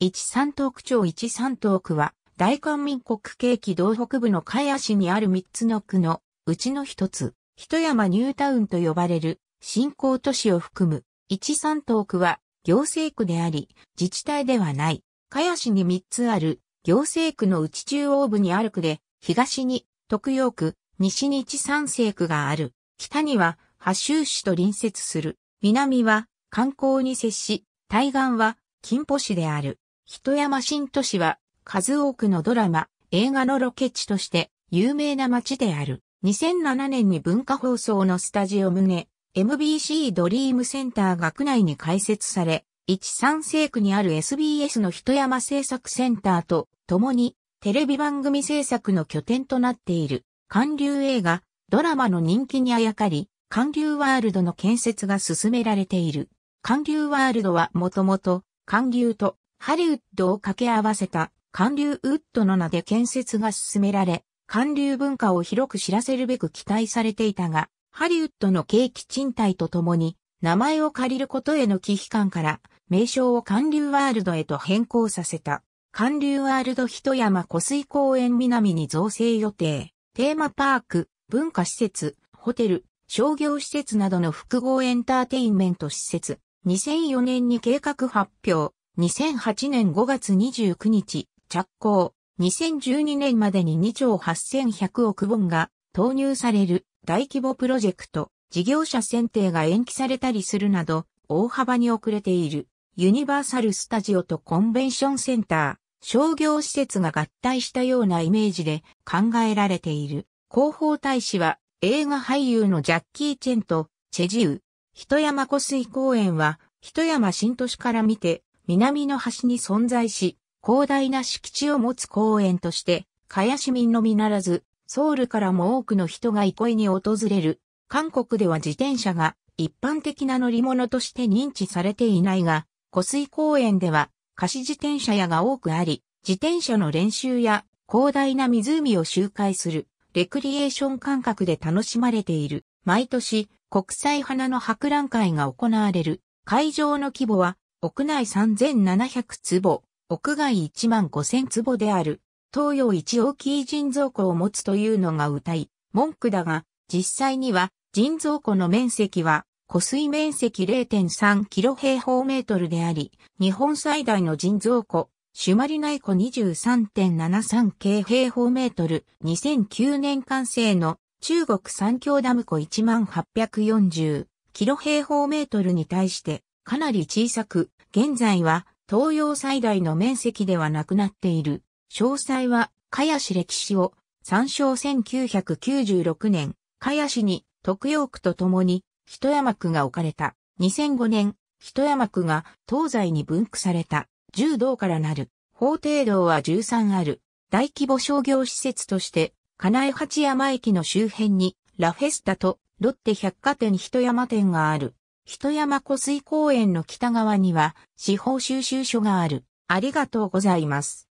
一三東区町一三東区は、大韓民国景気道北部の茅市にある三つの区のうちの一つ、一山ニュータウンと呼ばれる新興都市を含む一三東区は行政区であり、自治体ではない。茅市に三つある行政区のうち中央部にある区で、東に徳陽区、西に一三世区がある。北には波州市と隣接する。南は観光に接し、対岸は金浦市である。人山新都市は数多くのドラマ、映画のロケ地として有名な街である。2007年に文化放送のスタジオ胸、MBC ドリームセンター学内に開設され、13世区にある SBS の人山制作センターと共にテレビ番組制作の拠点となっている。韓流映画、ドラマの人気にあやかり、韓流ワールドの建設が進められている。韓流ワールドはもともと、韓流とハリウッドを掛け合わせた韓流ウッドの名で建設が進められ、韓流文化を広く知らせるべく期待されていたが、ハリウッドの景気賃貸とともに、名前を借りることへの危機感から、名称を韓流ワールドへと変更させた。韓流ワールド一山湖水公園南に造成予定。テーマパーク、文化施設、ホテル、商業施設などの複合エンターテインメント施設。2004年に計画発表。2008年5月29日、着工。2012年までに2兆8100億ウォンが投入される大規模プロジェクト、事業者選定が延期されたりするなど、大幅に遅れている。ユニバーサル・スタジオとコンベンションセンター、商業施設が合体したようなイメージで考えられている。広報大使は映画俳優のジャッキー・チェンとチェジウ。人山湖水公園は人山新都市から見て南の端に存在し、広大な敷地を持つ公園として、茅市民のみならず、ソウルからも多くの人が憩いに訪れる。韓国では自転車が一般的な乗り物として認知されていないが、湖水公園では貸し自転車屋が多くあり、自転車の練習や広大な湖を周回するレクリエーション感覚で楽しまれている。毎年国際花の博覧会が行われる。会場の規模は屋内3700坪、屋外1万5000坪である、東洋一大きい人造庫を持つというのが歌い、文句だが、実際には人造庫の面積は、湖水面積0.3キロ平方メートルであり、日本最大の人造庫、朱鞠内湖23.73系平方メートル、2009年完成の中国三峡ダム湖1840キロ平方メートルに対して、かなり小さく、現在は東洋最大の面積ではなくなっている。詳細は、かやし歴史を参照1996年、かやしに徳陽区とともに、一山区が置かれた。2005年、一山区が東西に分布された。柔道からなる。法定道は13ある。大規模商業施設として、金井八山駅の周辺に、ラフェスタとロッテ百貨店一山店がある。人山湖水公園の北側には司法収集所がある。ありがとうございます。